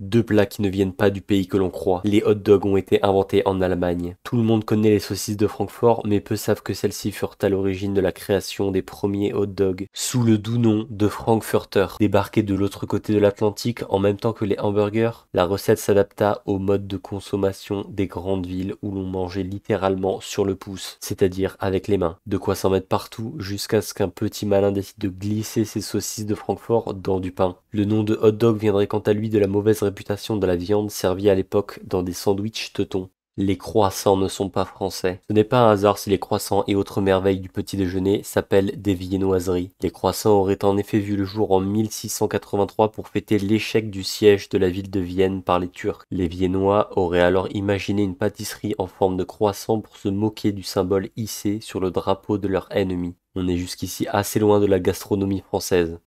Deux plats qui ne viennent pas du pays que l'on croit. Les hot dogs ont été inventés en Allemagne. Tout le monde connaît les saucisses de Francfort, mais peu savent que celles-ci furent à l'origine de la création des premiers hot dogs, sous le doux nom de Frankfurter. Débarqués de l'autre côté de l'Atlantique en même temps que les hamburgers, la recette s'adapta au mode de consommation des grandes villes où l'on mangeait littéralement sur le pouce, c'est-à-dire avec les mains. De quoi s'en mettre partout jusqu'à ce qu'un petit malin décide de glisser ses saucisses de Francfort dans du pain. Le nom de hot dog viendrait quant à lui de la mauvaise de la viande servie à l'époque dans des sandwichs teutons. Les croissants ne sont pas français. Ce n'est pas un hasard si les croissants et autres merveilles du petit déjeuner s'appellent des viennoiseries. Les croissants auraient en effet vu le jour en 1683 pour fêter l'échec du siège de la ville de Vienne par les Turcs. Les Viennois auraient alors imaginé une pâtisserie en forme de croissant pour se moquer du symbole hissé sur le drapeau de leur ennemi. On est jusqu'ici assez loin de la gastronomie française.